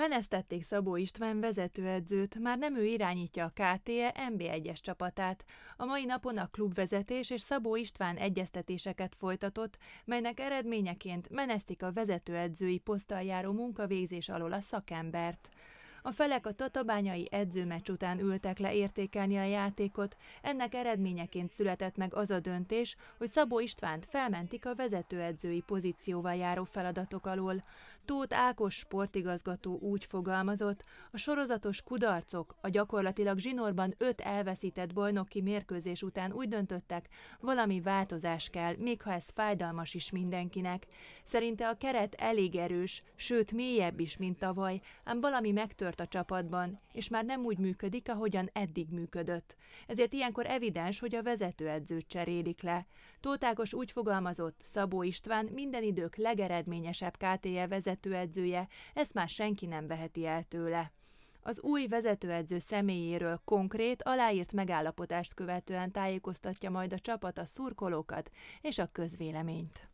Menesztették Szabó István vezetőedzőt, már nem ő irányítja a KTE MB1-es csapatát. A mai napon a klubvezetés és Szabó István egyeztetéseket folytatott, melynek eredményeként menesztik a vezetőedzői poszttal járó munkavégzés alól a szakembert. A felek a tatabányai edzőmeccs után ültek le értékelni a játékot, ennek eredményeként született meg az a döntés, hogy Szabó Istvánt felmentik a vezetőedzői pozícióval járó feladatok alól. Tóth Ákos sportigazgató úgy fogalmazott, a sorozatos kudarcok a gyakorlatilag zsinórban öt elveszített bajnoki mérkőzés után úgy döntöttek, valami változás kell, még ha ez fájdalmas is mindenkinek. Szerinte a keret elég erős, sőt mélyebb is, mint tavaly, ám valami megtört tört a csapatban, és már nem úgy működik, ahogyan eddig működött. Ezért ilyenkor evidens, hogy a vezetőedzőt cserélik le. Tótákos úgy fogalmazott, Szabó István minden idők legeredményesebb KTE vezetőedzője, ezt már senki nem veheti el tőle. Az új vezetőedző személyéről konkrét, aláírt megállapodást követően tájékoztatja majd a csapat a szurkolókat és a közvéleményt.